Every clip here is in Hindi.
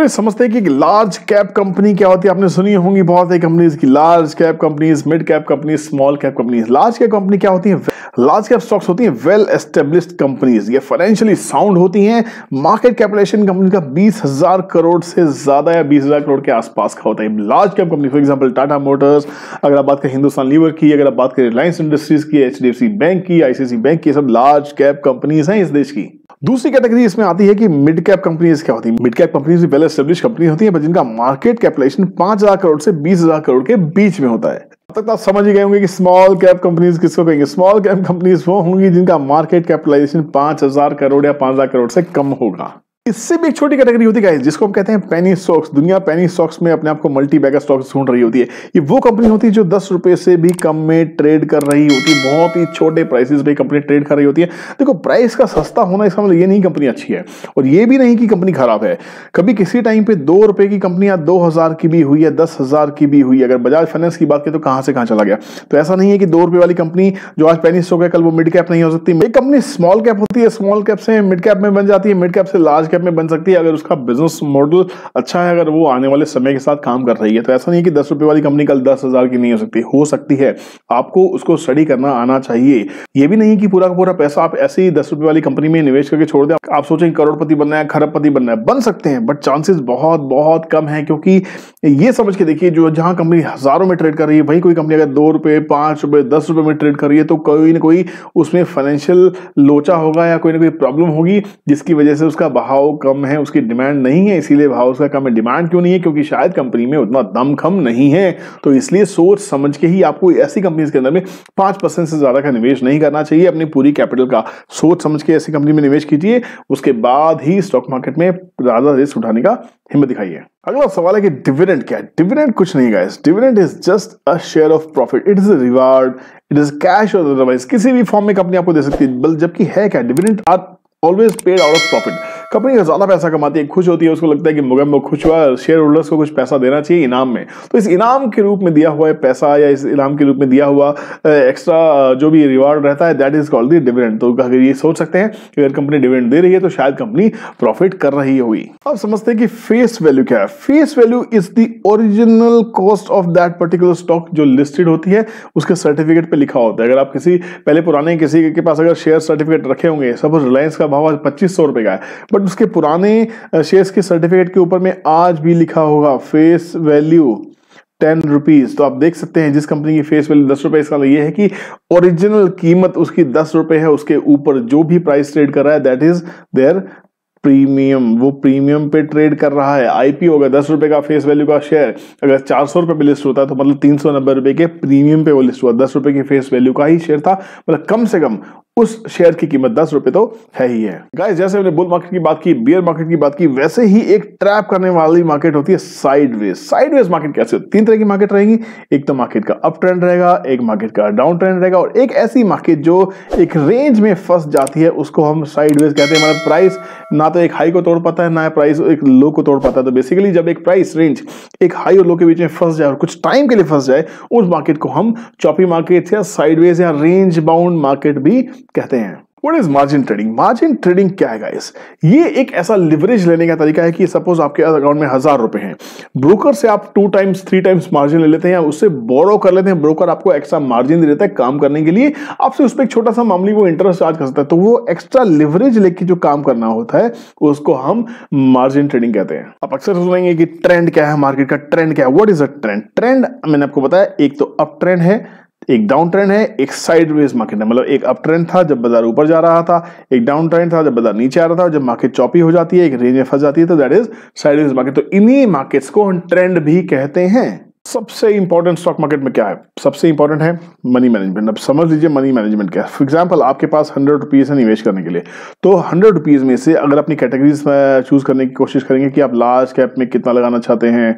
चलिए समझते हैं कि लार्ज कैप कंपनी क्या होती है आपने सुनी होंगी बहुत सारी कंपनीज की large cap companies mid cap companies small cap companies large cap company क्या होती है लार्ज कैप स्टॉक्स होती हैं वेल एस्टेब्लिश कंपनीज ये फाइनेंशियली साउंड होती हैं मार्केट कैपिटलाइजेशन कंपनी का बीस हजार करोड़ से ज्यादा या बीस हजार करोड़ के आसपास का होता है large cap company for example Tata Motors अगर आप बात करें हिंदुस्तान लीवर की अगर आप बात करें रिलायंस इंडस्ट्रीज की एच बैंक की आईसीसी बैंक की सब लार्ज कैप कंपनीज हैं इस देश की दूसरी कैटेगरी इसमें आती है कि मिड कैप कंपनीज क्या होती है मिड कैप कंपनीज भी पहले स्टेब्लिश कंपनी होती है पर जिनका मार्केट कैपिटलाइजेशन पांच हजार करोड़ से बीस हजार करोड़ के बीच में होता है अब तक तो आप समझ ही गए होंगे कि स्मॉल कैप कंपनीज किसको कहेंगे स्मॉल कैप कंपनीज वो होंगी जिनका मार्केट कैपिटलाइजेशन पांच हजार करोड़ या पांच हजार करोड़ से कम होगा इससे भी एक छोटी कैटेगरी होती है जिसको हम कहते हैं पेनी स्टॉक्स दुनिया पेनी स्टॉक्स में अपने आप को मल्टी बैगर स्टॉक्स ढूंढ रही होती है ये वो कंपनी होती है जो दस रुपए से भी कम में ट्रेड कर रही होती है बहुत ही छोटे प्राइसेस पे कंपनी ट्रेड कर रही होती है देखो प्राइस का सस्ता होना इसका मतलब ये नहीं कंपनी अच्छी है और ये भी नहीं कि कंपनी खराब है कभी किसी टाइम पे दो रुपए की कंपनी दो हजार की भी हुई है दस हजार की भी हुई है अगर बजाज फाइनेंस की बात करें तो कहां से कहां चला गया तो ऐसा नहीं है कि दो रुपए वाली कंपनी जो आज पेनी स्टॉक है कल वो मिड कैप नहीं हो सकती कंपनी स्मॉल कैप होती है स्मॉल कैप से मिड कैप में बन जाती है मिड कैप से लार्ज कैप में बन सकती है अगर उसका बिजनेस मॉडल अच्छा है अगर वो आने वाले समय के साथ काम कर रही है तो ऐसा नहीं कि दस रुपए वाली कंपनी कल दस हज़ार की नहीं हो सकती हो सकती है आपको उसको स्टडी करना आना चाहिए ये भी नहीं कि पूरा का पूरा पैसा आप ऐसे ही दस रुपए वाली कंपनी में निवेश करके छोड़ दें आप सोचें करोड़पति बनना है खरबपति बनना है बन सकते हैं बट चांसेस बहुत बहुत कम है क्योंकि ये समझ के देखिए जो जहां कंपनी हज़ारों में ट्रेड कर रही है वही कोई कंपनी अगर दो रुपए पांच रुपए दस रुपए में ट्रेड कर रही है तो कोई ना कोई उसमें फाइनेंशियल लोचा होगा या कोई ना कोई प्रॉब्लम होगी जिसकी वजह से उसका बहाव भाव कम है उसकी डिमांड नहीं है इसीलिए भाव उसका कम है डिमांड क्यों नहीं है क्योंकि शायद कंपनी में उतना दमखम नहीं है तो इसलिए सोच समझ के ही आपको ऐसी कंपनीज के अंदर में पांच परसेंट से ज़्यादा का निवेश नहीं करना चाहिए अपनी पूरी कैपिटल का सोच समझ के ऐसी कंपनी में निवेश कीजिए उसके बाद ही स्टॉक मार्केट में ज़्यादा रिस्क उठाने का हिम्मत दिखाइए अगला सवाल है कि डिविडेंड क्या है डिविडेंड कुछ नहीं guys dividend is just a share of profit it is a reward it is cash or otherwise किसी भी फॉर्म में कंपनी आपको दे सकती है जबकि है क्या dividend are always paid out of profit company ज़्यादा पैसा कमाती है खुश होती है उसको लगता है कि मुगम खुश हुआ शेयर होल्डर्स को कुछ पैसा देना चाहिए इनाम में तो इस इनाम के रूप में दिया हुआ पैसा या इस इनाम के रूप में दिया हुआ एक्स्ट्रा जो भी रिवार्ड रहता है that is called the dividend तो अगर ये सोच सकते हैं कि अगर कंपनी डिविडेंड दे रही है तो शायद कंपनी प्रॉफिट कर रही होगी अब समझते हैं कि फेस वैल्यू क्या है face value is the original cost of that particular stock जो लिस्टेड होती है उसके सर्टिफिकेट पे लिखा होता है अगर आप किसी पहले पुराने किसी के पास अगर शेयर सर्टिफिकेट रखे होंगे सपोज रिलायंस का भाव आज पच्चीस सौ रुपए का है बट बट उसके पुराने शेयर्स के सर्टिफिकेट के ऊपर में आज भी लिखा होगा फेस वैल्यू टेन रुपीज़ तो आप देख सकते हैं जिस कंपनी की फेस वैल्यू दस रुपए इसका मतलब ये है कि ओरिजिनल कीमत उसकी दस रुपए है उसके ऊपर जो भी प्राइस ट्रेड कर रहा है दैट इज देयर प्रीमियम वो प्रीमियम पे ट्रेड कर रहा है आईपीओ होगा दस रुपए का फेस वैल्यू का शेयर अगर चार सौ रुपए पे लिस्ट होता तो मतलब तीन सौ नब्बे रुपए के प्रीमियम पे वो लिस्ट हुआ दस रुपए की फेस वैल्यू का ही शेयर था मतलब कम से कम उस शेयर की कीमत दस रुपए तो है ही है गाइस जैसे हमने बुल मार्केट की बात की बियर मार्केट की बात की वैसे ही एक ट्रैप करने वाली मार्केट होती है साइडवेज साइडवेज मार्केट कैसे होती तीन तरह की मार्केट रहेगी एक तो मार्केट का अप ट्रेंड रहेगा एक मार्केट का डाउन ट्रेंड रहेगा और एक ऐसी मार्केट जो एक रेंज में फंस जाती है उसको हम साइडवेज कहते हैं मतलब प्राइस ना तो एक हाई को तोड़ पाता है ना प्राइस एक लो को तोड़ पाता है तो बेसिकली जब एक प्राइस रेंज एक हाई और लो के बीच में फंस जाए और कुछ टाइम के लिए फंस जाए उस मार्केट को हम चौपी मार्केट या साइडवेज या रेंज बाउंड मार्केट भी कहते हैं what is margin trading margin trading क्या है गाइस ये एक ऐसा लिवरेज लेने का तरीका है कि सपोज आपके अकाउंट में हजार रुपए हैं ब्रोकर से आप two times three times margin ले लेते हैं उससे बोरो कर लेते हैं ब्रोकर आपको एक्स्ट्रा मार्जिन दे देता है काम करने के लिए आपसे उस पर एक छोटा सा मामले वो इंटरेस्ट चार्ज कर सकता है तो वो एक्स्ट्रा लिवरेज लेके जो काम करना होता है उसको हम मार्जिन ट्रेडिंग कहते हैं आप अक्सर सुनेंगे कि ट्रेंड क्या है मार्केट का ट्रेंड क्या है what is a trend trend मैंने आपको बताया एक तो अप ट्रेंड है एक डाउन ट्रेंड है एक साइड वेज मार्केट है मतलब एक अप ट्रेंड था जब बाजार ऊपर जा रहा था एक डाउन ट्रेंड था जब बाजार नीचे आ रहा था जब मार्केट चौपी हो जाती है एक रेंज में फंस जाती है तो that is sideways market तो इन्हीं मार्केट्स को हम ट्रेंड भी कहते हैं सबसे इंपॉर्टेंट स्टॉक मार्केट में क्या है सबसे इंपॉर्टेंट है मनी मैनेजमेंट अब समझ लीजिए मनी मैनेजमेंट क्या है फॉर एग्जाम्पल आपके पास हंड्रेड रुपीज़ है निवेश करने के लिए तो हंड्रेड रुपीज़ में से अगर अपनी कैटेगरीज चूज़ करने की कोशिश करेंगे कि आप लार्ज कैप में कितना लगाना चाहते हैं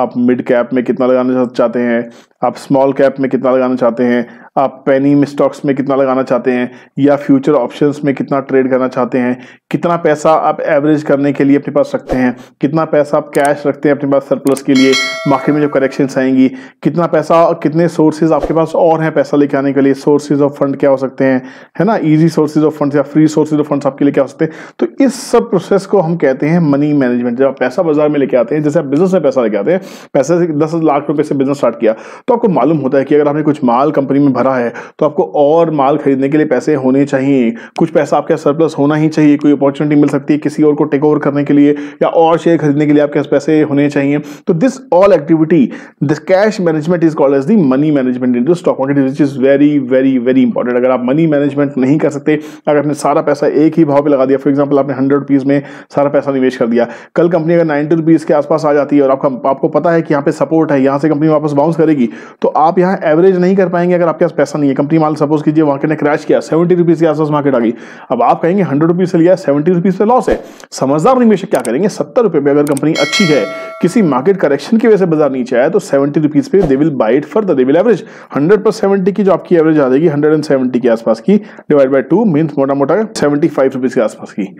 आप मिड कैप में कितना लगाना चाहते हैं आप स्मॉल कैप में कितना लगाना चाहते हैं आप पेनी स्टॉक्स में कितना लगाना चाहते हैं या फ्यूचर ऑप्शंस में कितना ट्रेड करना चाहते हैं कितना पैसा आप एवरेज करने के लिए अपने पास रखते हैं कितना पैसा आप कैश रखते हैं अपने पास सरप्लस के लिए मार्केट में जो करेक्शंस आएंगी कितना पैसा कितने सोर्सेज आपके पास और हैं पैसा लेके आने के लिए सोर्सेज ऑफ फंड क्या हो सकते हैं है ना ईजी सोर्सेज ऑफ फंड्स या फ्री सोर्सेज ऑफ फंड्स आपके लिए क्या हो सकते हैं तो इस सब प्रोसेस को हम कहते हैं मनी मैनेजमेंट जब आप पैसा बाजार में लेके आते हैं जैसे आप बिजनेस में पैसा लेके आते हैं पैसे दस लाख रुपये से बिजनेस स्टार्ट किया तो तो आपको मालूम होता है कि अगर आपने कुछ माल कंपनी में भरा है तो आपको और माल खरीदने के लिए पैसे होने चाहिए कुछ पैसा आपके सरप्लस होना ही चाहिए कोई अपॉर्चुनिटी मिल सकती है किसी और को टेक ओवर करने के लिए या और शेयर खरीदने के लिए आपके पास पैसे होने चाहिए तो this all activity this cash management is called as the money management in stock market which is very very very important अगर आप मनी मैनेजमेंट नहीं कर सकते अगर आपने सारा पैसा एक ही भाव पर लगा दिया फॉर एग्जाम्पल आपने हंड्रेड रुपीज़ में सारा पैसा निवेश कर दिया कल कंपनी अगर नाइनटी रुपीज़ के आसपास आ जाती है और आपका आपको पता है कि यहाँ पे सपोर्ट है यहाँ से कंपनी वापस बाउंस करेगी तो आप यहाँ एवरेज नहीं कर पाएंगे अगर आपके पास पैसा नहीं है कंपनी माल सपोज कीजिए मार्केट ने क्रैश किया सेवेंटी रुपीज़ के आसपास मार्केट आ गई अब आप कहेंगे हंड्रेड रुपीज़ से लिया सेवेंटी रुपीज़ से लॉस है समझदार निवेशक क्या करेंगे सत्तर रुपये पे अगर कंपनी अच्छी है किसी मार्केट करेक्शन की वजह से बाजार नीचे आया तो सेवेंटी रुपीज़ पे they will buy it further they will average hundred पर सेवेंटी की जो आपकी एवरेज आ जाएगी हंड्रेड एंड सेवेंटी के आसपास की डिवाइड बाई टू मीन मोटा मोटा सेवेंटी फाइव रुपीज़ के आसपास की